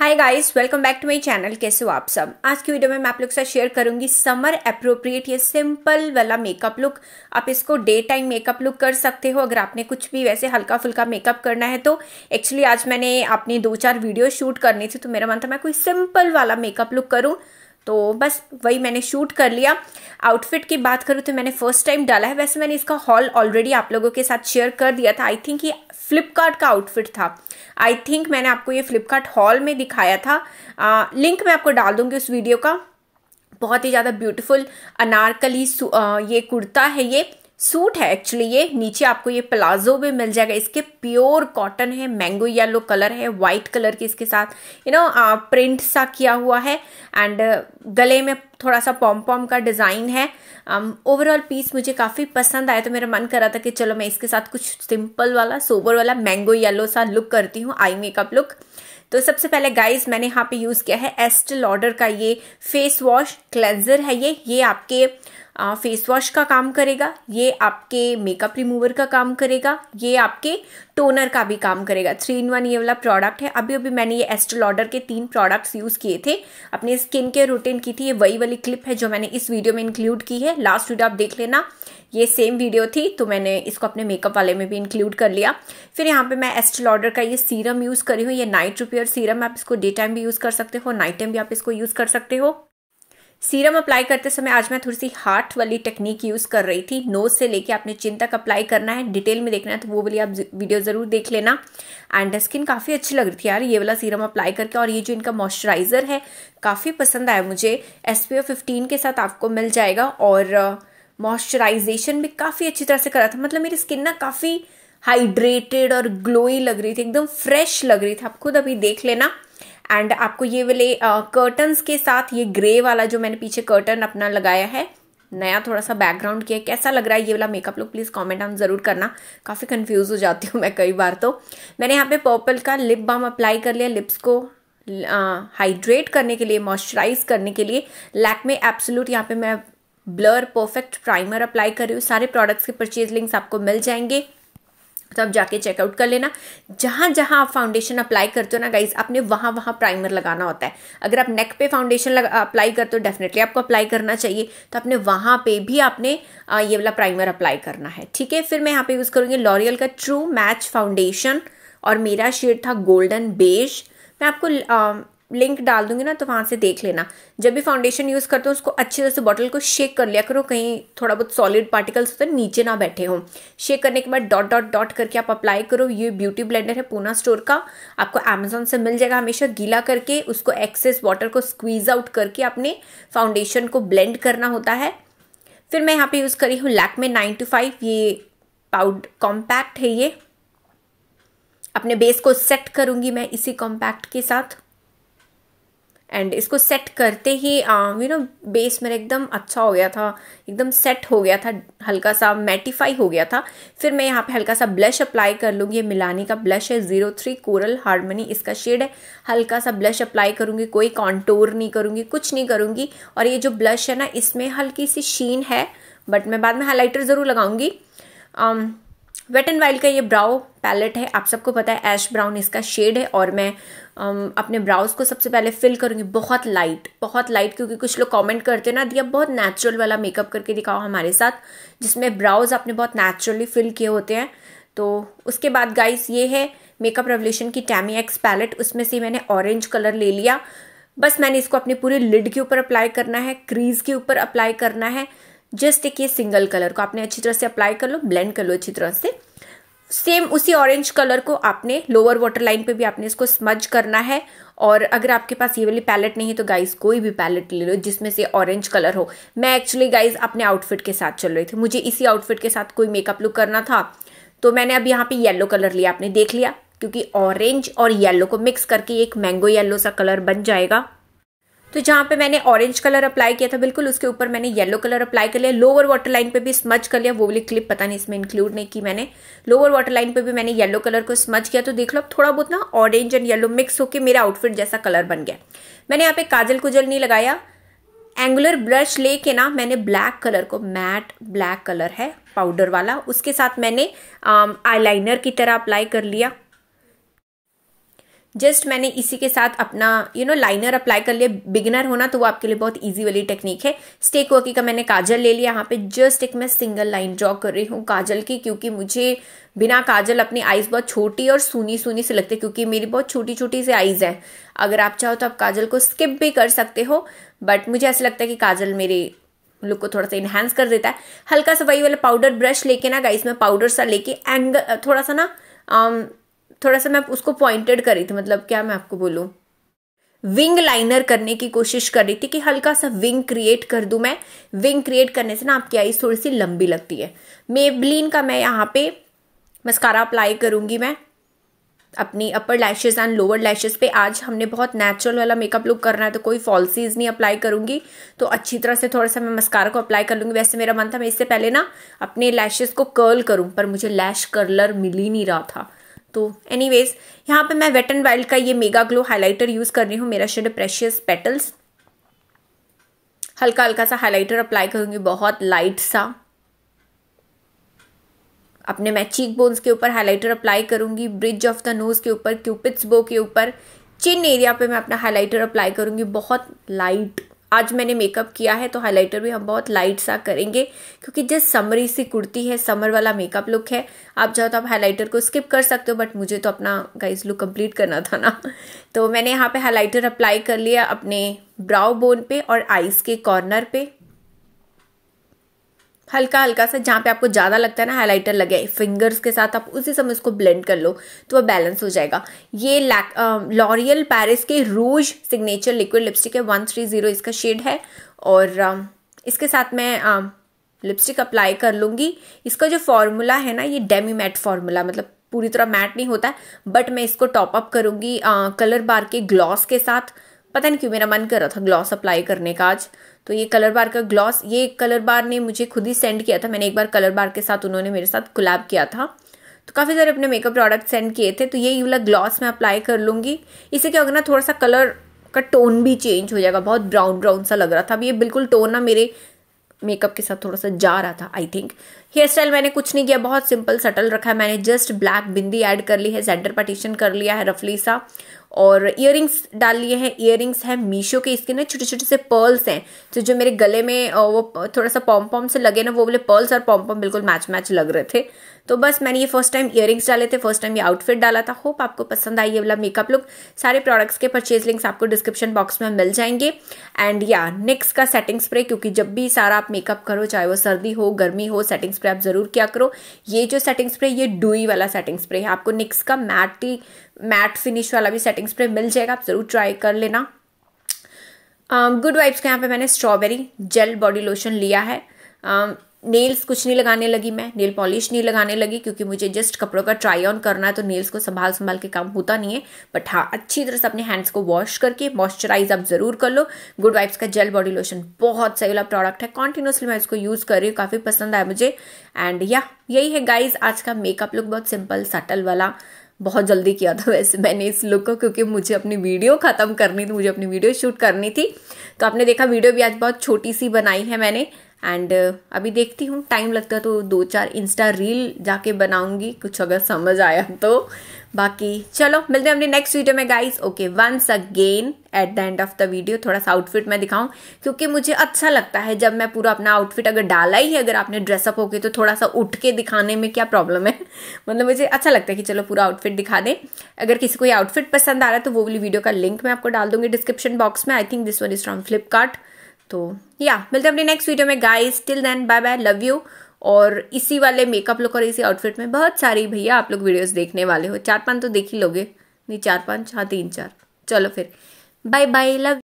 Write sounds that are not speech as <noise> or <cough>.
hi guys welcome back to my channel कैसे हो आप सब आज की वीडियो में मैं आप लोग के साथ शेयर करूंगी समर अप्रोप्रिएट ये सिंपल वाला मेकअप लुक आप इसको डे टाइम मेकअप लुक कर सकते हो अगर आपने कुछ भी वैसे हल्का फुल्का मेकअप करना है तो एक्चुअली आज मैंने अपनी दो चार वीडियो शूट करनी थी तो मेरा मन था मैं कोई सिंपल वाला मेकअप लुक करूँ तो बस वही मैंने शूट कर लिया आउटफिट की बात करूँ तो मैंने फर्स्ट टाइम डाला है वैसे मैंने इसका हॉल ऑलरेडी आप लोगों के साथ शेयर कर दिया था आई थिंक ये फ्लिपकार्ट का आउटफिट था आई थिंक मैंने आपको ये फ्लिपकार्ट हॉल में दिखाया था आ, लिंक मैं आपको डाल दूंगी उस वीडियो का बहुत ही ज़्यादा ब्यूटीफुल अनारकली ये कुर्ता है ये सूट है एक्चुअली ये नीचे आपको ये प्लाजो भी मिल जाएगा इसके प्योर कॉटन है मैंगो येलो कलर है व्हाइट कलर के इसके साथ यू नो प्रिंट सा किया हुआ है एंड गले में थोड़ा सा पॉम पॉम का डिज़ाइन है ओवरऑल um, पीस मुझे काफ़ी पसंद आया तो मेरा मन रहा था कि चलो मैं इसके साथ कुछ सिंपल वाला सोबर वाला मैंगो येलो सा लुक करती हूँ आई मेकअप लुक तो सबसे पहले गाइस मैंने यहाँ पे यूज़ किया है एस्टल ऑर्डर का ये फेस वॉश क्लेंजर है ये ये आपके फेस uh, वॉश का काम करेगा ये आपके मेकअप रिमूवर का काम करेगा ये आपके टोनर का भी काम करेगा थ्री इन वन ये वाला प्रोडक्ट है अभी अभी मैंने ये ऑर्डर के तीन प्रोडक्ट्स यूज़ किए थे अपने स्किन केयर रूटीन की थी ये वही वाली क्लिप है जो मैंने इस वीडियो में इंक्लूड की है लास्ट वीडियो आप देख लेना ये सेम वीडियो थी तो मैंने इसको अपने मेकअप वाले में भी इंक्लूड कर लिया फिर यहाँ पे मैं एस्टल ऑर्डर का ये सीरम यूज़ करी हूँ ये नाइट रिपेयर सीरम आप इसको डे टाइम भी यूज़ कर सकते हो नाइट टाइम भी आप इसको यूज़ कर सकते हो सीरम अप्लाई करते समय आज मैं थोड़ी सी हार्ट वाली टेक्निक यूज़ कर रही थी नोज से लेके आपने चिन तक अप्लाई करना है डिटेल में देखना है तो वो वाली आप वीडियो ज़रूर देख लेना एंड स्किन काफ़ी अच्छी लग रही थी यार ये वाला सीरम अप्लाई करके और ये जो इनका मॉइस्चराइज़र है काफ़ी पसंद आया मुझे एस पी के साथ आपको मिल जाएगा और मॉइस्चराइजेशन भी काफ़ी अच्छी तरह से करा था मतलब मेरी स्किन ना काफ़ी हाइड्रेटेड और ग्लोई लग रही थी एकदम फ्रेश लग रही थी आप खुद अभी देख लेना एंड आपको ये वाले कर्टन्स के साथ ये ग्रे वाला जो मैंने पीछे कर्टन अपना लगाया है नया थोड़ा सा बैकग्राउंड किया कैसा लग रहा है ये वाला मेकअप लुक प्लीज़ कमेंट हम ज़रूर करना काफ़ी कंफ्यूज हो जाती हूँ मैं कई बार तो मैंने यहाँ पे पर्पल का लिप बाम अप्लाई कर लिया लिप्स को हाइड्रेट करने के लिए मॉइस्चराइज करने के लिए लैक में एब्सोलूट यहाँ पे मैं ब्लर परफेक्ट प्राइमर अप्लाई कर रही हूँ सारे प्रोडक्ट्स के परचेज लिंक्स आपको मिल जाएंगे तब तो जाके चेकआउट कर लेना जहाँ जहाँ आप फाउंडेशन अप्लाई करते हो ना गाइज आपने वहाँ वहाँ प्राइमर लगाना होता है अगर आप नेक पे फाउंडेशन अप्लाई करते हो डेफिनेटली आपको अप्लाई करना चाहिए तो आपने वहाँ पे भी आपने ये वाला प्राइमर अप्लाई करना है ठीक है फिर मैं यहाँ पे यूज़ करूँगी लॉरियल का ट्रू मैच फाउंडेशन और मेरा शेड था गोल्डन बेज मैं आपको लिंक डाल दूंगी ना तो वहाँ से देख लेना जब भी फाउंडेशन यूज़ करते हो उसको अच्छी तरह से बॉटल को शेक कर लिया करो कहीं थोड़ा बहुत सॉलिड पार्टिकल्स होते हैं नीचे ना बैठे हो शेक करने के बाद डॉट डॉट डॉट करके आप अप्लाई करो ये ब्यूटी ब्लेंडर है पूना स्टोर का आपको अमेजोन से मिल जाएगा हमेशा गीला करके उसको एक्सेस वाटर को स्क्वीज आउट करके अपने फाउंडेशन को ब्लेंड करना होता है फिर मैं यहाँ पे यूज़ करी हूँ में नाइन टू फाइव ये पाउड कॉम्पैक्ट है ये अपने बेस को सेट करूंगी मैं इसी कॉम्पैक्ट के साथ एंड इसको सेट करते ही यू नो बेस मेरा एकदम अच्छा हो गया था एकदम सेट हो गया था हल्का सा मैटिफाई हो गया था फिर मैं यहाँ पे हल्का सा ब्लश अप्लाई कर लूँगी ये मिलानी का ब्लश है ज़ीरो थ्री कोरल हारमनी इसका शेड है हल्का सा ब्लश अप्लाई करूँगी कोई कॉन्टोर नहीं करूँगी कुछ नहीं करूँगी और ये जो ब्लश है ना इसमें हल्की सी शीन है बट मैं बाद में हाईलाइटर ज़रूर लगाऊंगी um, वेट एंड वाइल्ड का ये ब्राउ पैलेट है आप सबको पता है एश ब्राउन इसका शेड है और मैं um, अपने ब्राउज को सबसे पहले फिल करूंगी बहुत लाइट बहुत लाइट क्योंकि कुछ लोग कमेंट करते हैं ना दिया बहुत नेचुरल वाला मेकअप करके दिखाओ हमारे साथ जिसमें ब्राउज आपने बहुत नेचुरली फिल किए होते हैं तो उसके बाद गाइस ये है मेकअप रेवल्यूशन की टैमी एक्स पैलेट उसमें से मैंने ऑरेंज कलर ले लिया बस मैंने इसको अपने पूरे लिड के ऊपर अप्लाई करना है क्रीज के ऊपर अप्लाई करना है जस्ट ये सिंगल कलर को आपने अच्छी तरह से अप्लाई कर लो ब्लेंड कर लो अच्छी तरह से सेम उसी ऑरेंज कलर को आपने लोअर वाटर लाइन पे भी आपने इसको स्मज करना है और अगर आपके पास ये वाली पैलेट नहीं है तो गाइज कोई भी पैलेट ले लो जिसमें से ऑरेंज कलर हो मैं एक्चुअली गाइज अपने आउटफिट के साथ चल रही थी मुझे इसी आउटफिट के साथ कोई मेकअप लुक करना था तो मैंने अब यहाँ पे येलो कलर लिया आपने देख लिया क्योंकि ऑरेंज और येलो को मिक्स करके एक मैंगो येलो सा कलर बन जाएगा तो जहाँ पे मैंने ऑरेंज कलर अप्लाई किया था बिल्कुल उसके ऊपर मैंने येलो कलर अप्लाई कर लिया लोअर वाटर लाइन पे भी स्मच कर लिया वो वाली क्लिप पता नहीं इसमें इंक्लूड नहीं की मैंने लोअर वाटर लाइन पे भी मैंने येलो कलर को स्मच किया तो देख लो अब थोड़ा बहुत ना ऑरेंज एंड येलो मिक्स होकर मेरा आउटफिट जैसा कलर बन गया मैंने यहाँ पे काजल कुजल नहीं लगाया एंगुलर ब्रश लेके ना मैंने ब्लैक कलर को मैट ब्लैक कलर है पाउडर वाला उसके साथ मैंने आईलाइनर um, की तरह अप्लाई कर लिया जस्ट मैंने इसी के साथ अपना यू नो लाइनर अप्लाई कर लिया बिगिनर होना तो वो आपके लिए बहुत ईजी वाली टेक्निक है स्टेक वर्की का मैंने काजल ले लिया यहाँ पे जस्ट एक मैं सिंगल लाइन ड्रॉ कर रही हूँ काजल की क्योंकि मुझे बिना काजल अपनी आईज बहुत छोटी और सूनी सूनी से लगती है क्योंकि मेरी बहुत छोटी छोटी सी आईज है अगर आप चाहो तो आप काजल को स्किप भी कर सकते हो बट मुझे ऐसा लगता है कि काजल मेरे लुक को थोड़ा सा इन्हांस कर देता है हल्का सा वही वाला पाउडर ब्रश लेके ना गाइस मैं पाउडर सा लेके एंगल थोड़ा सा ना um, थोड़ा सा मैं उसको पॉइंटेड कर रही थी मतलब क्या मैं आपको बोलूँ विंग लाइनर करने की कोशिश कर रही थी कि हल्का सा विंग क्रिएट कर दूं मैं विंग क्रिएट करने से ना आपकी आईज थोड़ी सी लंबी लगती है मेबलिन का मैं यहाँ पे मस्कारा अप्लाई करूंगी मैं अपनी upper lashes and lower lashes पे आज हमने बहुत नेचुरल वाला मेकअप लुक करना है तो कोई फॉल्सीज नहीं अप्लाई करूंगी तो अच्छी तरह से थोड़ा सा मैं मस्कारा को अप्लाई कर लूंगी वैसे मेरा मन था मैं इससे पहले ना अपने लैशेज को कर्ल करूँ पर मुझे लैश कर्लर मिल ही नहीं रहा था तो एनीवेज यहाँ पे मैं वेट एंड वाइल्ड का ये मेगा ग्लो हाइलाइटर यूज़ कर रही हूँ मेरा शेड प्रेशियस पेटल्स हल्का हल्का सा हाइलाइटर अप्लाई करूँगी बहुत लाइट सा अपने मैं चीक बोन्स के ऊपर हाइलाइटर अप्लाई करूंगी ब्रिज ऑफ द नोज़ के ऊपर क्यूपिट्स बो के ऊपर चिन एरिया पे मैं अपना हाइलाइटर अप्लाई करूंगी बहुत लाइट आज मैंने मेकअप किया है तो हाइलाइटर भी हम बहुत लाइट सा करेंगे क्योंकि जिस समरी सी कुर्ती है समर वाला मेकअप लुक है आप चाहो तो आप हाइलाइटर को स्किप कर सकते हो बट मुझे तो अपना गाइस लुक कंप्लीट करना था ना <laughs> तो मैंने यहाँ पे हाइलाइटर अप्लाई कर लिया अपने ब्राउ बोन पे और आइज़ के कॉर्नर पे हल्का हल्का सा जहाँ पे आपको ज़्यादा लगता है ना हाइलाइटर लगे फिंगर्स के साथ आप उसी समय उसको ब्लेंड कर लो तो वह बैलेंस हो जाएगा ये लॉरियल पेरिस के रोज सिग्नेचर लिक्विड लिपस्टिक है वन थ्री ज़ीरो इसका शेड है और आ, इसके साथ मैं आ, लिपस्टिक अप्लाई कर लूँगी इसका जो फॉर्मूला है ना ये डेमी मैट फार्मूला मतलब पूरी तरह मैट नहीं होता है बट मैं इसको टॉप अप करूँगी कलर बार के ग्लॉस के साथ पता नहीं क्यों मेरा मन कर रहा था ग्लॉस अप्लाई करने का आज तो ये कलर बार का ग्लॉस ये कलर बार ने मुझे खुद ही सेंड किया था मैंने एक बार कलर बार के साथ उन्होंने मेरे साथ कोलैब किया था तो काफ़ी सारे अपने मेकअप प्रोडक्ट सेंड किए थे तो ये वाला ग्लॉस मैं अप्लाई कर लूंगी इसे क्या होगा ना थोड़ा सा कलर का टोन भी चेंज हो जाएगा बहुत ब्राउन ब्राउन सा लग रहा था अब ये बिल्कुल टोन ना मेरे मेकअप के साथ थोड़ा सा जा रहा था आई थिंक हेयर स्टाइल मैंने कुछ नहीं किया बहुत सिंपल सटल रखा है मैंने जस्ट ब्लैक बिंदी ऐड कर ली है सेंटर पार्टीशन कर लिया है रफली सा और इयर डाल लिए हैं इयर हैं मीशो के इसके ना छोटे छोटे से पर्ल्स हैं तो जो मेरे गले में वो थोड़ा सा पॉम पॉम से लगे ना वो बोले पर्ल्स और पॉम पॉम बिल्कुल मैच मैच लग रहे थे तो बस मैंने ये फर्स्ट टाइम इयर डाले थे फर्स्ट टाइम ये आउटफिट डाला था होप आपको पसंद आई ये वाला मेकअप लुक सारे प्रोडक्ट्स के परचेज लिंक्स आपको डिस्क्रिप्शन बॉक्स में मिल जाएंगे एंड या नेक्स्ट का सेटिंग स्प्रे क्योंकि जब भी सारा आप मेकअप करो चाहे वो सर्दी हो गर्मी हो सेटिंग स्प्रे आप ज़रूर क्या करो ये जो सेटिंग स्प्रे ये डुई वाला सेटिंग स्प्रे है आपको निक्स का मैट मैट फिनिश वाला भी सेटिंग स्प्रे मिल जाएगा आप ज़रूर ट्राई कर लेना गुड वाइब्स के यहाँ पे मैंने स्ट्रॉबेरी जेल बॉडी लोशन लिया है um, नेल्स कुछ नहीं लगाने लगी मैं नेल पॉलिश नहीं लगाने लगी क्योंकि मुझे जस्ट कपड़ों का ट्राई ऑन करना है तो नेल्स को संभाल संभाल के काम होता नहीं है बट हाँ अच्छी तरह से अपने हैंड्स को वॉश करके मॉइस्चराइज आप जरूर कर लो गुड वाइब्स का जेल बॉडी लोशन बहुत सही वाला प्रोडक्ट है कॉन्टिन्यूसली मैं इसको यूज़ कर रही हूँ काफ़ी पसंद आया मुझे एंड या यही है गाइज आज का मेकअप लुक बहुत सिंपल सटल वाला बहुत जल्दी किया था वैसे मैंने इस लुक को क्योंकि मुझे अपनी वीडियो ख़त्म करनी थी मुझे अपनी वीडियो शूट करनी थी तो आपने देखा वीडियो भी आज बहुत छोटी सी बनाई है मैंने एंड uh, अभी देखती हूँ टाइम लगता है तो दो चार इंस्टा रील जाके बनाऊंगी कुछ अगर समझ आया तो बाकी चलो मिलते हैं अपने नेक्स्ट वीडियो में guys okay once again at the end of the video थोड़ा सा आउटफिट मैं दिखाऊं क्योंकि मुझे अच्छा लगता है जब मैं पूरा अपना आउटफिट अगर डाला ही है अगर आपने ड्रेसअप होके तो थोड़ा सा उठ के दिखाने में क्या प्रॉब्लम है <laughs> मतलब मुझे अच्छा लगता है कि चलो पूरा आउटफिट दिखा दें अगर किसी को आउटफिट पसंद आ रहा है तो वो वाली वीडियो का लिंक मैं आपको डाल दूंगी डिस्क्रिप्शन बॉक्स में I think this one is from Flipkart तो या मिलते हैं अपने नेक्स्ट वीडियो में guys till then bye bye love you और इसी वाले मेकअप लुक और इसी आउटफिट में बहुत सारी भैया आप लोग वीडियोस देखने वाले हो चार पांच तो देख ही लोगे नहीं चार पांच हाँ तीन चार चलो फिर बाय बाय लव